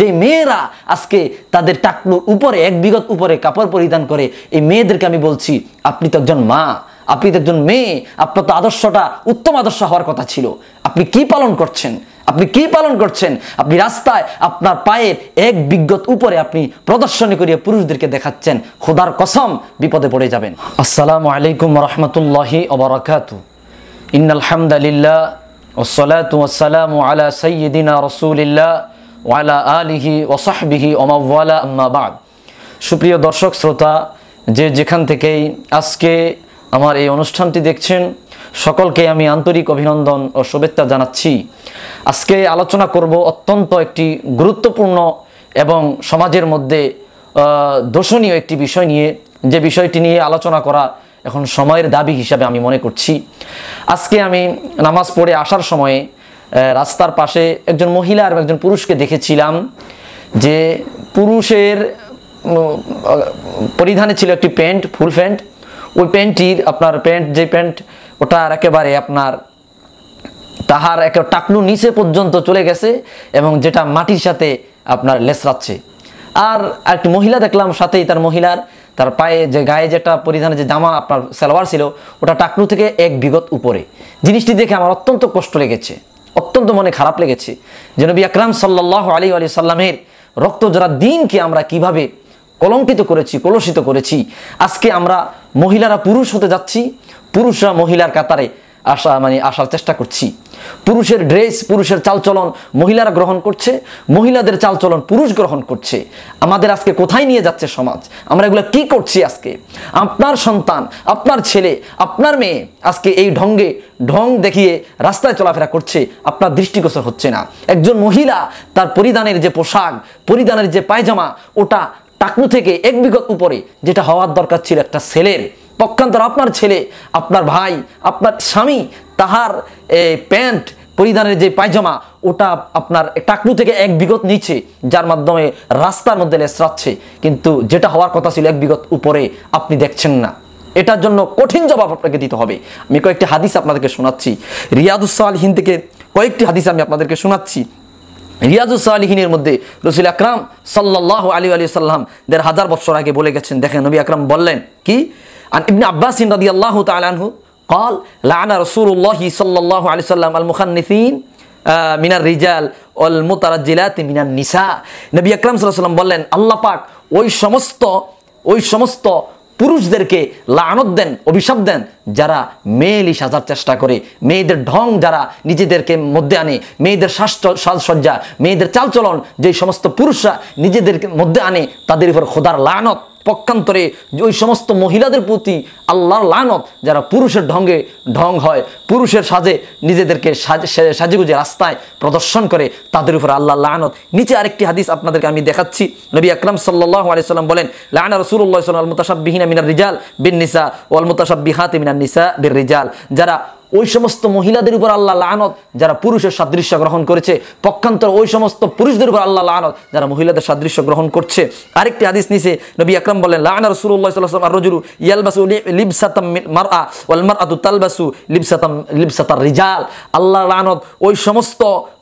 যে মেয়েরা আজকে তাদের টাকলুর উপরে এক বিগত উপরে কাপড় পরিধান করে এই মেয়েদেরকে আমি বলছি আপনি তো একজন মা আপনি তো একজন মেয়ে আপনার তো আদর্শটা উত্তম আদর্শ হওয়ার কথা ছিল আপনি কি পালন করছেন আপনি কি পালন করছেন আপনি রাস্তায় আপনার পায়ের এক বিজ্ঞত উপরে আপনি প্রদর্শনী করিয়ে পুরুষদেরকে দেখাচ্ছেন খোদার কসম বিপদে পড়ে যাবেন আসসালামু আলাইকুম রহমতুল্লাহি ওবরাকাত ইন্নাল হামদালিল্লাহ ওসলাত ওসালাম আলা সঈদিনা রসুলিল্লাহ ওয়ালা আলিহি ওসাহবিহি ওমাওয়ালা আম্মাবাদ সুপ্রিয় দর্শক শ্রোতা যে যেখান থেকেই আজকে আমার এই অনুষ্ঠানটি দেখছেন সকলকে আমি আন্তরিক অভিনন্দন ও শুভেচ্ছা জানাচ্ছি আজকে আলোচনা করব অত্যন্ত একটি গুরুত্বপূর্ণ এবং সমাজের মধ্যে দর্শনীয় একটি বিষয় নিয়ে যে বিষয়টি নিয়ে আলোচনা করা এখন সময়ের দাবি হিসাবে আমি মনে করছি আজকে আমি নামাজ পড়ে আসার সময়ে রাস্তার পাশে একজন মহিলা আর একজন পুরুষকে দেখেছিলাম যে পুরুষের পরিধানে ছিল একটি প্যান্ট ফুল প্যান্ট ওই প্যান্টটির আপনার প্যান্ট যে প্যান্ট ওটার একেবারে আপনার তাহার একে টাকলু নিচে পর্যন্ত চলে গেছে এবং যেটা মাটির সাথে আপনার লেসরাচ্ছে আর একটি মহিলা দেখলাম সাথেই তার মহিলার তার পায়ে যে গায়ে যেটা পরিধানে যে জামা আপনার সালোয়ার ছিল ওটা টাকলু থেকে এক বিগত উপরে জিনিসটি দেখে আমার অত্যন্ত কষ্ট লেগেছে অত্যন্ত মনে খারাপ লেগেছে যে নবী আকরাম সাল্লাহ আলী আলি সাল্লামের রক্ত জরা দিনকে আমরা কিভাবে কলঙ্কিত করেছি কলুষিত করেছি আজকে আমরা মহিলারা পুরুষ হতে যাচ্ছি পুরুষরা মহিলার কাতারে আসা মানে আসার চেষ্টা করছি পুরুষের ড্রেস পুরুষের চালচলন মহিলারা গ্রহণ করছে মহিলাদের চালচলন পুরুষ গ্রহণ করছে আমাদের আজকে কোথায় নিয়ে যাচ্ছে সমাজ আমরা এগুলো কি করছি আজকে আপনার সন্তান আপনার ছেলে আপনার মেয়ে আজকে এই ঢঙ্গে ঢং দেখিয়ে রাস্তায় চলাফেরা করছে আপনার দৃষ্টিগোচর হচ্ছে না একজন মহিলা তার পরিধানের যে পোশাক পরিধানের যে পায়জামা ওটা টাকনু থেকে এক বিগত উপরে যেটা হওয়ার দরকার ছিল একটা ছেলের পক্ষান্তর আপনার ছেলে আপনার ভাই আপনার স্বামী তাহার প্যান্ট পরিধানের যে পায়জামা ওটা আপনার টাকলু থেকে এক বিগত নিচ্ছে যার মাধ্যমে রাস্তার মধ্যে লেসরাচ্ছে কিন্তু যেটা হওয়ার কথা ছিল এক বিগত উপরে আপনি দেখছেন না এটার জন্য কঠিন জবাব আপনাকে দিতে হবে আমি কয়েকটি হাদিস আপনাদেরকে শোনাচ্ছি রিয়াদুসালহীন থেকে কয়েকটি হাদিস আমি আপনাদেরকে শোনাচ্ছি রিয়াজুসালিহিনের মধ্যে রসুল আকরাম সাল্লাহ আলী আলী সাল্লাম দেড় হাজার বছর আগে বলে গেছেন দেখেন নবী আকরাম বললেন কি عن ابن عباس رضي الله تعالى عنه قال لعن رسول الله صلى الله عليه মিনার المخنثين من الرجال والمترجلات من নবী আকরাম সাল্লাল্লাহু বললেন আল্লাহ পাক ওই সমস্ত ওই সমস্ত পুরুষদেরকে লানত দেন অভিশাপ দেন যারা মেয়েলি সাজার চেষ্টা করে মেয়েদের ঢং যারা নিজেদেরকে মধ্যে আনে মেয়েদের সাজসজ্জা মেয়েদের চালচলন যে সমস্ত পুরুষরা নিজেদের মধ্যে আনে তাদের উপর খোদার লানত পক্ষান্তরে ওই সমস্ত মহিলাদের প্রতি আল্লাহর লানত যারা পুরুষের ঢঙ্গে ঢং হয় পুরুষের সাজে নিজেদেরকে সাজেগুজে রাস্তায় প্রদর্শন করে তাদের উপর আল্লাহ লানত নিচে আরেকটি হাদিস আপনাদেরকে আমি দেখাচ্ছি নবী আকরাম সাল্লাহ আলিয়াল্লাম বলেন লানা রসুল্লাহ আলমতাসাব বিহিনা মিনার রিজাল বিন নিসা ও আলমতাসাব বিহাতে মিনার নিসা বির রিজাল যারা ওই সমস্ত মহিলাদের উপর আল্লাহ লানত যারা পুরুষের সাদৃশ্য গ্রহণ করেছে পক্ষান্তর ওই সমস্ত পুরুষদের উপর আল্লাহ লানত যারা মহিলাদের সাদৃশ্য গ্রহণ করছে আরেকটি আদিস নিছে নবী আকরাম বলেন লান রসুল্লাহ সাল্লাম আর রজুরু ইয়ালবাসু লিপসাতাম মার মারআ ওয়াল মারআতু তালবাসু লিপসাতাম লিপসাতার রিজাল আল্লাহ লানত ওই সমস্ত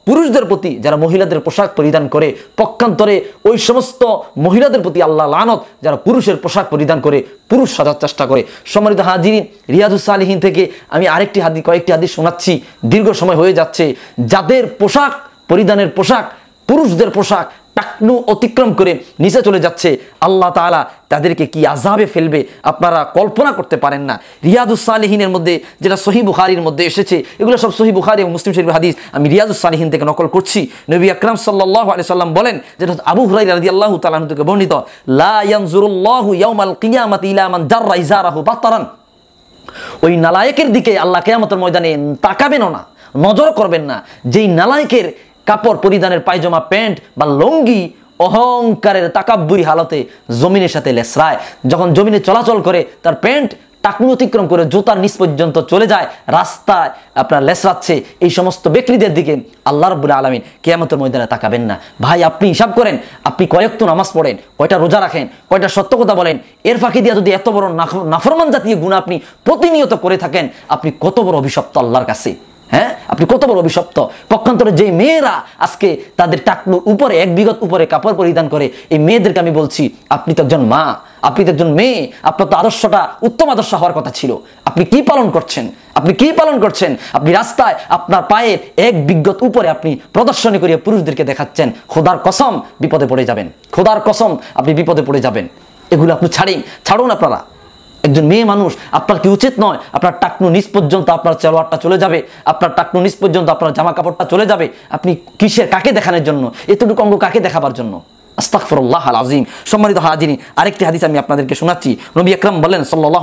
পুরুষদের প্রতি যারা মহিলাদের পোশাক পরিধান করে পক্ষান্তরে ওই সমস্ত মহিলাদের প্রতি আল্লাহ লানত যারা পুরুষের পোশাক পরিধান করে পুরুষ সাজার চেষ্টা করে সম্মানিত হাজিরিন রিয়াজুসালিহীন থেকে আমি আরেকটি হাদি কয়েকটি হাদি শোনাচ্ছি দীর্ঘ সময় হয়ে যাচ্ছে যাদের পোশাক পরিধানের পোশাক পুরুষদের পোশাক টাকনু অতিক্রম করে নিচে চলে যাচ্ছে আল্লাহ তালা তাদেরকে কি আজাবে ফেলবে আপনারা কল্পনা করতে পারেন না রিয়াদুসালিহীনের মধ্যে যেটা সহি বুখারির মধ্যে এসেছে এগুলো সব সহি বুখারি এবং মুসলিম শরীফ হাদিস আমি রিয়াদুসালিহীন থেকে নকল করছি নবী আকরাম সাল্লাহ আলি সাল্লাম বলেন যেটা আবু হুরাই রাজি আল্লাহ তালাহ থেকে বর্ণিত লাহু ইয়ামাল কিয়ামাত ইলামান জাররা ইজারাহু বাতারান ওই নালায়কের দিকে আল্লাহ কেয়ামতের ময়দানে তাকাবেনও না নজর করবেন না যেই নালায়কের কাপড় পরিধানের পায়জামা প্যান্ট বা লঙ্গি অহংকারের তাকাব্বুরি হালতে জমিনের সাথে লেসরায় যখন জমিনে চলাচল করে তার প্যান্ট টাকনু অতিক্রম করে জুতার নিচ পর্যন্ত চলে যায় রাস্তায় আপনার লেসরাচ্ছে এই সমস্ত ব্যক্তিদের দিকে আল্লাহ রব্বুল আলমিন কেয়ামতের ময়দানে তাকাবেন না ভাই আপনি হিসাব করেন আপনি কয়েকটু নামাজ পড়েন কয়টা রোজা রাখেন কয়টা সত্য কথা বলেন এর ফাঁকি দিয়ে যদি এত বড় নাফরমান জাতীয় গুণ আপনি প্রতিনিয়ত করে থাকেন আপনি কত বড় অভিশপ্ত আল্লাহর কাছে হ্যাঁ আপনি কত বড় অভিশপ্ত পক্ষান্তরে যে মেয়েরা আজকে তাদের টাকলুর উপরে এক বিগত উপরে কাপড় পরিধান করে এই মেয়েদেরকে আমি বলছি আপনি তো একজন মা আপনি তো একজন মেয়ে আপনার তো আদর্শটা উত্তম আদর্শ হওয়ার কথা ছিল আপনি কি পালন করছেন আপনি কি পালন করছেন আপনি রাস্তায় আপনার পায়ের এক বিজ্ঞত উপরে আপনি প্রদর্শনী করিয়ে পুরুষদেরকে দেখাচ্ছেন খোদার কসম বিপদে পড়ে যাবেন খোদার কসম আপনি বিপদে পড়ে যাবেন এগুলো আপনি ছাড়েন ছাড়ুন আপনারা একজন মেয়ে মানুষ আপনার কি উচিত নয় আপনার টাকনু নিচ পর্যন্ত আপনার চেলোয়ারটা চলে যাবে আপনার টাকনু নিচ পর্যন্ত আপনার জামা কাপড়টা চলে যাবে আপনি কিসের কাকে দেখানোর জন্য এতটুকু অঙ্গ কাকে দেখাবার জন্য আস্তাকফরুল্লাহ আল আজিম সম্মানিত হাজিনি আরেকটি হাদিস আমি আপনাদেরকে শোনাচ্ছি নবী আকরাম বলেন সাল্লাহ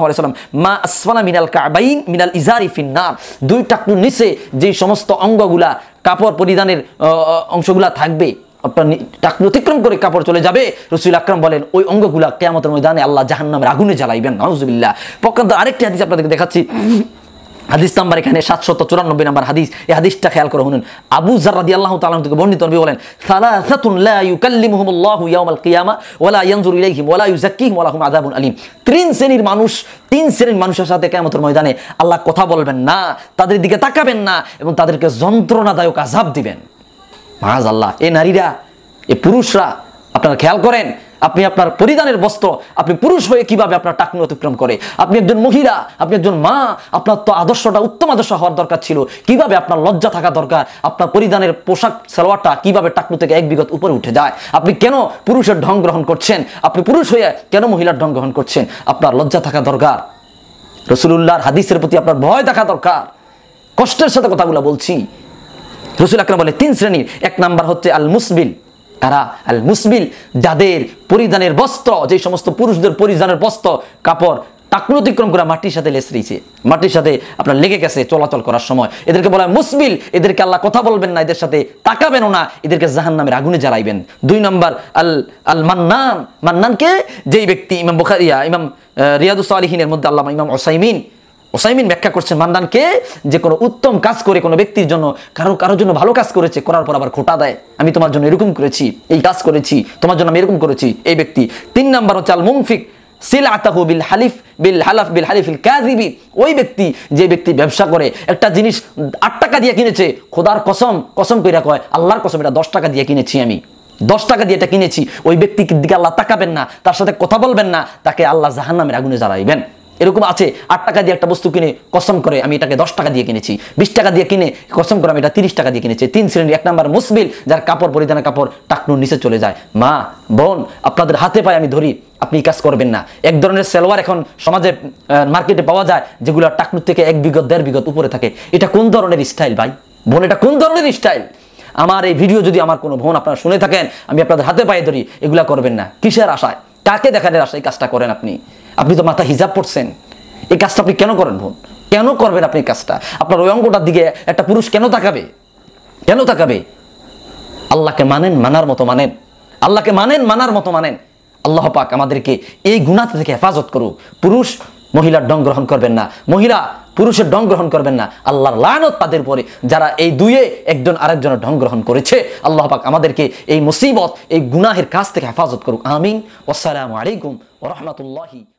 মা আসফানা মিনাল কাবাইন মিনাল ইজারি ফিন্নার দুই টাকনু নিচে যেই সমস্ত অঙ্গগুলা কাপড় পরিধানের অংশগুলা থাকবে আপনার টাক অতিক্রম করে কাপড় চলে যাবে রসুল আকরম বলেন ওই অঙ্গগুলা কেয়ামতের ময়দানে আল্লাহ জাহান্নামের আগুনে জ্বালাইবেন নাউজুবিল্লাহ পক্ষান্ত আরেকটি হাদিস আপনাদেরকে দেখাচ্ছি হাদিস নাম্বার এখানে সাতশত চুরানব্বই নাম্বার হাদিস এই হাদিসটা খেয়াল করে শুনুন আবু জারাদি আল্লাহ তালাম থেকে বর্ণিত নবী বলেন ওয়ালা ইয়ানজুর ইলাইহিম ওয়ালা ইউজাক্কিহিম ওয়ালাহুম আযাবুন আলিম তিন শ্রেণীর মানুষ তিন শ্রেণীর মানুষের সাথে কিয়ামতের ময়দানে আল্লাহ কথা বলবেন না তাদের দিকে তাকাবেন না এবং তাদেরকে যন্ত্রণাদায়ক আযাব দিবেন মাজ আল্লাহ এ নারীরা এ পুরুষরা আপনারা খেয়াল করেন আপনি আপনার পরিধানের বস্ত্র আপনি পুরুষ হয়ে কিভাবে আপনার টাকনি অতিক্রম করে আপনি একজন মহিলা আপনি একজন মা আপনার তো আদর্শটা উত্তম আদর্শ হওয়ার দরকার ছিল কিভাবে আপনার লজ্জা থাকা দরকার আপনার পরিধানের পোশাক সালোয়ারটা কিভাবে টাকনু থেকে এক বিগত উপরে উঠে যায় আপনি কেন পুরুষের ঢং গ্রহণ করছেন আপনি পুরুষ হয়ে কেন মহিলার ঢং গ্রহণ করছেন আপনার লজ্জা থাকা দরকার রসুল্লাহর হাদিসের প্রতি আপনার ভয় দেখা দরকার কষ্টের সাথে কথাগুলো বলছি রসুল আকরাম বলে তিন শ্রেণীর এক নাম্বার হচ্ছে আল মুসবিল তারা আল মুসবিল যাদের পরিধানের বস্ত্র যে সমস্ত পুরুষদের পরিধানের বস্ত্র কাপড় টাকল অতিক্রম করে মাটির সাথে লেসরিছে মাটির সাথে আপনার লেগে গেছে চলাচল করার সময় এদেরকে বলা মুসবিল এদেরকে আল্লাহ কথা বলবেন না এদের সাথে তাকাবেনও না এদেরকে জাহান নামের আগুনে জ্বালাইবেন দুই নম্বর আল আল মান্নান মান্নানকে যেই ব্যক্তি ইমাম বোখারিয়া ইমাম রিয়াদুস আলহিনের মধ্যে আল্লাহ ইমাম ওসাইমিন ওসাইমিন ব্যাখ্যা করছেন মান্দানকে যে কোনো উত্তম কাজ করে কোনো ব্যক্তির জন্য কারো কারোর জন্য ভালো কাজ করেছে করার পর আবার খোটা দেয় আমি তোমার জন্য এরকম করেছি এই কাজ করেছি তোমার জন্য আমি এরকম করেছি এই ব্যক্তি তিন নম্বর হচ্ছে আল মুংফিক সিলাতাহু বিল হালিফ বিল হালাফ বিল হালিফিল ক্যাদিবি ওই ব্যক্তি যে ব্যক্তি ব্যবসা করে একটা জিনিস আট টাকা দিয়ে কিনেছে খোদার কসম কসম করে কয় আল্লাহর কসম এটা দশ টাকা দিয়ে কিনেছি আমি দশ টাকা দিয়ে এটা কিনেছি ওই ব্যক্তির দিকে আল্লাহ তাকাবেন না তার সাথে কথা বলবেন না তাকে আল্লাহ জাহান্নামের আগুনে জ্বালাইবেন এরকম আছে আট টাকা দিয়ে একটা বস্তু কিনে কসম করে আমি এটাকে দশ টাকা দিয়ে কিনেছি বিশ টাকা দিয়ে কিনে কসম করে আমি এটা তিরিশ টাকা দিয়ে কিনেছি তিন শ্রেণীর এক নাম্বার মুসবিল যার কাপড় পরিধানের কাপড় টাকনুর নিচে চলে যায় মা বোন আপনাদের হাতে পায় আমি ধরি আপনি কাজ করবেন না এক ধরনের সেলোয়ার এখন সমাজে মার্কেটে পাওয়া যায় যেগুলো টাকনুর থেকে এক বিগত দেড় বিগত উপরে থাকে এটা কোন ধরনের স্টাইল ভাই বোন এটা কোন ধরনের স্টাইল আমার এই ভিডিও যদি আমার কোনো বোন আপনারা শুনে থাকেন আমি আপনাদের হাতে পায়ে ধরি এগুলা করবেন না কিসের আশায় কাকে দেখানোর আশায় কাজটা করেন আপনি আপনি তো মাথা হিজাব পড়ছেন এই কাজটা আপনি কেন করেন বোন কেন করবেন আপনি কাজটা আপনার ওই অঙ্গটার দিকে একটা পুরুষ কেন তাকাবে কেন তাকাবে আল্লাহকে মানেন মানার মতো মানেন আল্লাহকে মানেন মানার মতো মানেন আল্লাহ পাক আমাদেরকে এই গুণা থেকে হেফাজত করুক পুরুষ মহিলার ডং গ্রহণ করবেন না মহিলা পুরুষের ডং গ্রহণ করবেন না আল্লাহর লায়নত তাদের পরে যারা এই দুয়ে একজন আরেকজনের ঢং গ্রহণ করেছে আল্লাহ পাক আমাদেরকে এই মুসিবত এই গুনাহের কাছ থেকে হেফাজত করুক আমিন আসসালামু আলাইকুম ওরহমতুল্লাহি